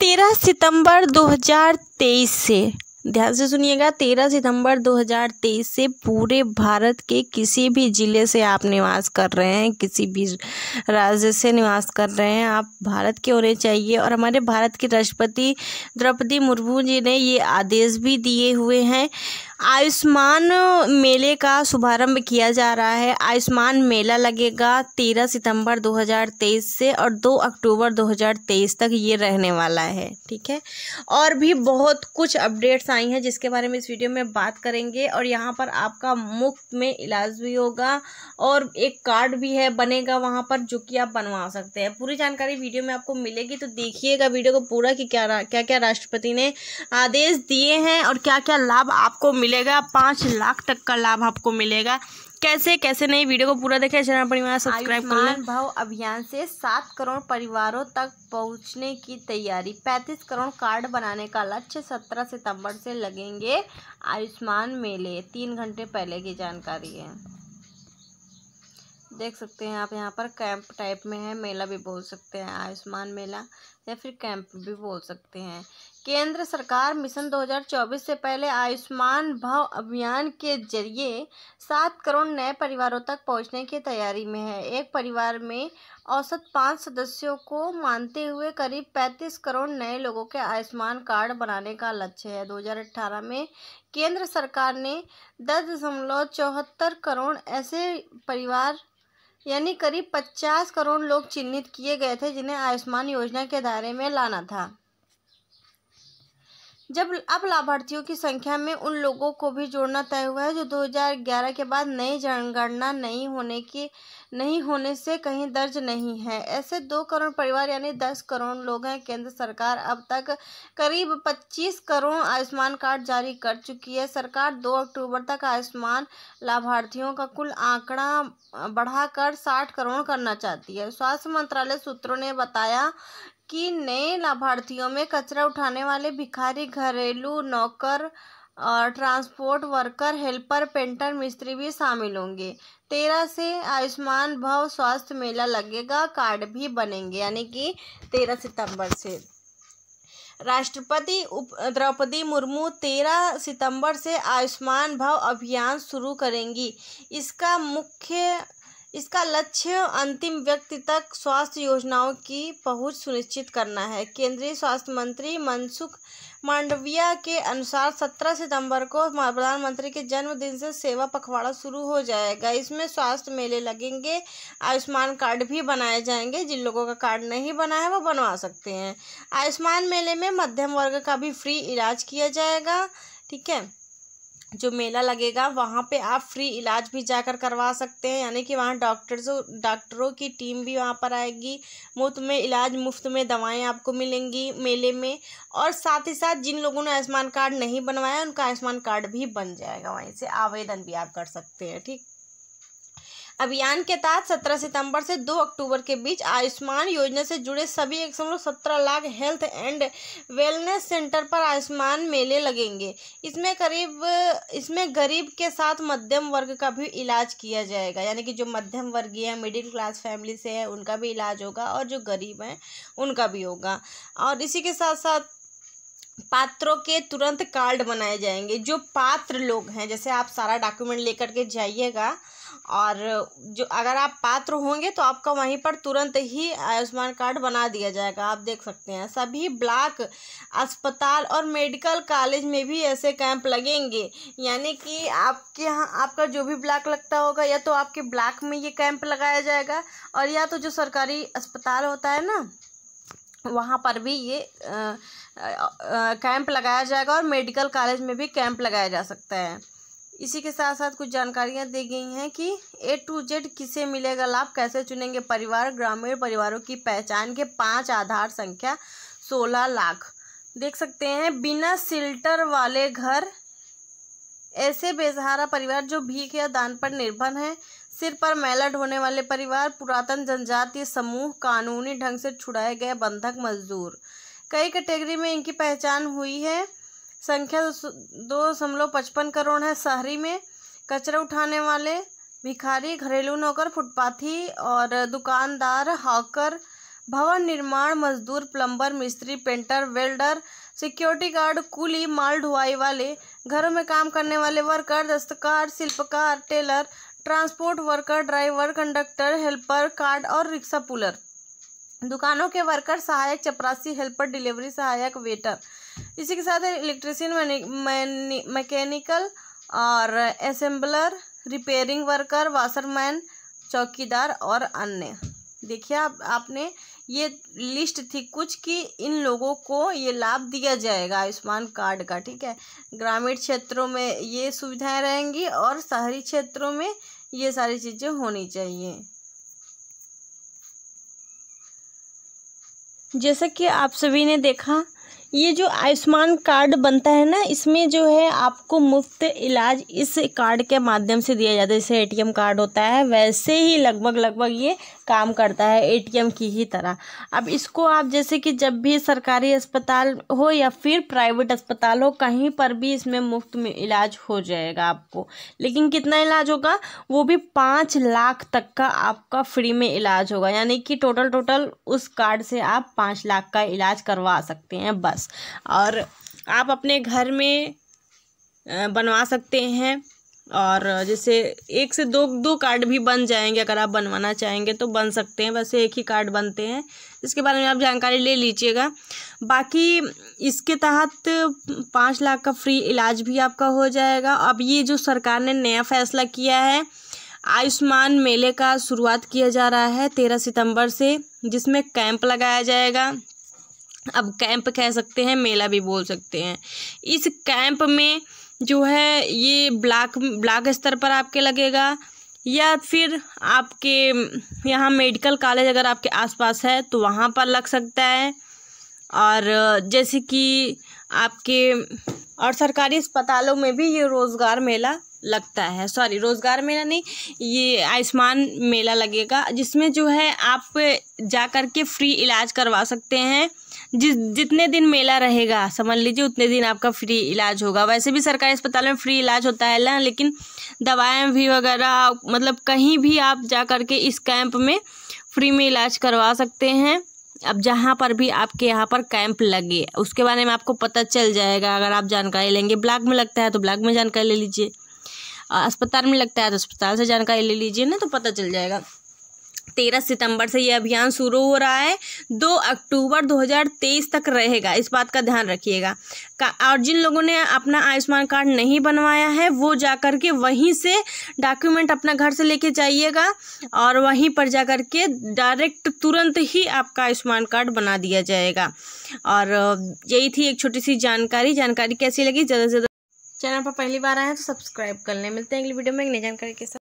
तेरह सितंबर 2023 से ध्यान से सुनिएगा तेरह सितंबर 2023 से पूरे भारत के किसी भी ज़िले से आप निवास कर रहे हैं किसी भी राज्य से निवास कर रहे हैं आप भारत के होने चाहिए और हमारे भारत के राष्ट्रपति द्रौपदी मुर्मू जी ने ये आदेश भी दिए हुए हैं आयुष्मान मेले का शुभारंभ किया जा रहा है आयुष्मान मेला लगेगा 13 सितंबर 2023 से और 2 अक्टूबर 2023 तक ये रहने वाला है ठीक है और भी बहुत कुछ अपडेट्स आई हैं जिसके बारे में इस वीडियो में बात करेंगे और यहाँ पर आपका मुफ्त में इलाज भी होगा और एक कार्ड भी है बनेगा वहाँ पर जो कि आप बनवा सकते हैं पूरी जानकारी वीडियो में आपको मिलेगी तो देखिएगा वीडियो को पूरा कि क्या क्या क्या राष्ट्रपति ने आदेश दिए हैं और क्या क्या लाभ आपको मिले मिलेगा पाँच लाख तक का लाभ आपको मिलेगा कैसे कैसे नहीं वीडियो को पूरा देखें चैनल परिवार सब्सक्राइब कर लें भाव अभियान से सात करोड़ परिवारों तक पहुंचने की तैयारी पैंतीस करोड़ कार्ड बनाने का लक्ष्य सत्रह सितंबर से लगेंगे आयुष्मान मेले तीन घंटे पहले की जानकारी है देख सकते हैं आप यहाँ पर कैंप टाइप में है मेला भी बोल सकते हैं आयुष्मान मेला या फिर कैंप भी बोल सकते हैं केंद्र सरकार मिशन 2024 से पहले आयुष्मान भाव अभियान के जरिए सात करोड़ नए परिवारों तक पहुंचने की तैयारी में है एक परिवार में औसत पाँच सदस्यों को मानते हुए करीब पैंतीस करोड़ नए लोगों के आयुष्मान कार्ड बनाने का लक्ष्य है दो में केंद्र सरकार ने दस दशमलव चौहत्तर करोड़ ऐसे परिवार यानी करीब पचास करोड़ लोग चिन्हित किए गए थे जिन्हें आयुष्मान योजना के दायरे में लाना था जब अब लाभार्थियों की संख्या में उन लोगों को भी जोड़ना तय हुआ है जो 2011 के बाद नई जनगणना नहीं होने की नहीं होने से कहीं दर्ज नहीं है ऐसे दो करोड़ परिवार यानी दस करोड़ लोग हैं केंद्र सरकार अब तक करीब पच्चीस करोड़ आयुष्मान कार्ड जारी कर चुकी है सरकार दो अक्टूबर तक आयुष्मान लाभार्थियों का कुल आंकड़ा बढ़ाकर साठ करोड़ करना चाहती है स्वास्थ्य मंत्रालय सूत्रों ने बताया कि नए लाभार्थियों में कचरा उठाने वाले भिखारी घरेलू नौकर और ट्रांसपोर्ट वर्कर हेल्पर पेंटर मिस्त्री भी शामिल होंगे तेरह से आयुष्मान भव स्वास्थ्य मेला लगेगा कार्ड भी बनेंगे यानी कि तेरह सितंबर से राष्ट्रपति उप द्रौपदी मुर्मू तेरह सितंबर से आयुष्मान भव अभियान शुरू करेंगी इसका मुख्य इसका लक्ष्य अंतिम व्यक्ति तक स्वास्थ्य योजनाओं की पहुंच सुनिश्चित करना है केंद्रीय स्वास्थ्य मंत्री मनसुख मांडविया के अनुसार 17 सितंबर को प्रधानमंत्री के जन्मदिन से सेवा पखवाड़ा शुरू हो जाएगा इसमें स्वास्थ्य मेले लगेंगे आयुष्मान कार्ड भी बनाए जाएंगे जिन लोगों का कार्ड नहीं बना है वो बनवा सकते हैं आयुष्मान मेले में मध्यम वर्ग का भी फ्री इलाज किया जाएगा ठीक है जो मेला लगेगा वहाँ पे आप फ्री इलाज भी जाकर करवा सकते हैं यानी कि वहाँ डॉक्टर्स डॉक्टरों की टीम भी वहाँ पर आएगी मुफ्त में इलाज मुफ्त में दवाएं आपको मिलेंगी मेले में और साथ ही साथ जिन लोगों ने आयुष्मान कार्ड नहीं बनवाया उनका आयुष्मान कार्ड भी बन जाएगा वहीं से आवेदन भी आप कर सकते हैं ठीक अभियान के तहत 17 सितंबर से 2 अक्टूबर के बीच आयुष्मान योजना से जुड़े सभी एक सत्रह lakh health and wellness centre पर आयुष्मान मेले लगेंगे इसमें करीब इसमें गरीब के साथ मध्यम वर्ग का भी इलाज किया जाएगा यानी कि जो मध्यम वर्गीय है मिडिल क्लास फैमिली से है उनका भी इलाज होगा और जो गरीब हैं उनका भी होगा और इसी के साथ साथ पात्रों के तुरंत कार्ड बनाए जाएंगे जो पात्र लोग हैं जैसे आप सारा डॉक्यूमेंट लेकर के जाइएगा और जो अगर आप पात्र होंगे तो आपका वहीं पर तुरंत ही आयुष्मान कार्ड बना दिया जाएगा आप देख सकते हैं सभी ब्लॉक अस्पताल और मेडिकल कॉलेज में भी ऐसे कैंप लगेंगे यानी कि आपके यहाँ आपका जो भी ब्लॉक लगता होगा या तो आपके ब्लॉक में ये कैंप लगाया जाएगा और या तो जो सरकारी अस्पताल होता है ना वहाँ पर भी ये कैंप लगाया जाएगा और मेडिकल कॉलेज में भी कैंप लगाया जा सकता है इसी के साथ साथ कुछ जानकारियां दी गई हैं कि ए टू जेड किसे मिलेगा लाभ कैसे चुनेंगे परिवार ग्रामीण परिवारों की पहचान के पांच आधार संख्या सोलह लाख देख सकते हैं बिना सिल्टर वाले घर ऐसे बेसहारा परिवार जो भीख या दान पर निर्भर हैं सिर पर मैला ढोने वाले परिवार पुरातन जनजातीय समूह कानूनी ढंग से छुड़ाए गए बंधक मजदूर कई कैटेगरी में इनकी पहचान हुई है संख्या दो दशमलव पचपन करोड़ है शहरी में कचरा उठाने वाले भिखारी घरेलू नौकर फुटपाथी और दुकानदार हॉकर भवन निर्माण मजदूर प्लम्बर मिस्त्री पेंटर वेल्डर सिक्योरिटी गार्ड कुली माल ढुआई वाले घरों में काम करने वाले वर्कर दस्तकार शिल्पकार tailor transport worker driver conductor helper cart और रिक्शा पुलर दुकानों के वर्कर सहायक चपरासी हेल्पर डिलीवरी सहायक वेटर इसी के साथ इलेक्ट्रिशियन मैकेनिकल और असम्बलर रिपेयरिंग वर्कर वाशरमैन चौकीदार और अन्य देखिए आप आपने ये लिस्ट थी कुछ कि इन लोगों को ये लाभ दिया जाएगा आयुष्मान कार्ड का ठीक है ग्रामीण क्षेत्रों में ये सुविधाएं रहेंगी और शहरी क्षेत्रों में ये सारी चीज़ें होनी चाहिए जैसा कि आप सभी ने देखा ये जो आयुष्मान कार्ड बनता है ना इसमें जो है आपको मुफ्त इलाज इस कार्ड के माध्यम से दिया जाता है जैसे एटीएम कार्ड होता है वैसे ही लगभग लगभग ये काम करता है एटीएम की ही तरह अब इसको आप जैसे कि जब भी सरकारी अस्पताल हो या फिर प्राइवेट अस्पताल हो कहीं पर भी इसमें मुफ्त में इलाज हो जाएगा आपको लेकिन कितना इलाज होगा वो भी पाँच लाख तक का आपका फ्री में इलाज होगा यानी कि टोटल टोटल उस कार्ड से आप पाँच लाख का इलाज करवा सकते हैं बस और आप अपने घर में बनवा सकते हैं और जैसे एक से दो दो कार्ड भी बन जाएंगे अगर आप बनवाना चाहेंगे तो बन सकते हैं वैसे एक ही कार्ड बनते हैं इसके बारे में आप जानकारी ले लीजिएगा बाकी इसके तहत पाँच लाख का फ्री इलाज भी आपका हो जाएगा अब ये जो सरकार ने नया फैसला किया है आयुष्मान मेले का शुरुआत किया जा रहा है तेरह सितंबर से जिसमें कैंप लगाया जाएगा अब कैंप कह सकते हैं मेला भी बोल सकते हैं इस कैंप में जो है ये ब्लॉक ब्लॉक स्तर पर आपके लगेगा या फिर आपके यहाँ मेडिकल कॉलेज अगर आपके आसपास है तो वहाँ पर लग सकता है और जैसे कि आपके और सरकारी अस्पतालों में भी ये रोज़गार मेला लगता है सॉरी रोज़गार मेला नहीं ये आयुष्मान मेला लगेगा जिसमें जो है आप जा कर के फ्री इलाज करवा सकते हैं जिस जितने दिन मेला रहेगा समझ लीजिए उतने दिन आपका फ्री इलाज होगा वैसे भी सरकारी अस्पताल में फ्री इलाज होता है ना लेकिन दवाएं भी वगैरह मतलब कहीं भी आप जा कर के इस कैंप में फ्री में इलाज करवा सकते हैं अब जहाँ पर भी आपके यहाँ पर कैंप लगे उसके बारे में आपको पता चल जाएगा अगर आप जानकारी लेंगे ब्लॉक में लगता है तो ब्लॉक में जानकारी ले लीजिए अस्पताल में लगता है तो अस्पताल से जानकारी ले लीजिए ना तो पता चल जाएगा तेरह सितंबर से यह अभियान शुरू हो रहा है दो अक्टूबर 2023 तक रहेगा इस बात का ध्यान रखिएगा और जिन लोगों ने अपना आयुष्मान कार्ड नहीं बनवाया है वो जा कर के वहीं से डॉक्यूमेंट अपना घर से लेके जाइएगा और वहीं पर जा कर के डायरेक्ट तुरंत ही आपका आयुष्मान कार्ड बना दिया जाएगा और यही थी एक छोटी सी जानकारी जानकारी कैसी लगी ज़्यादा से ज़्यादा चैनल पर पहली बार आए हैं तो सब्सक्राइब कर लें मिलते हैं अगली वीडियो में एक नई जानकारी के साथ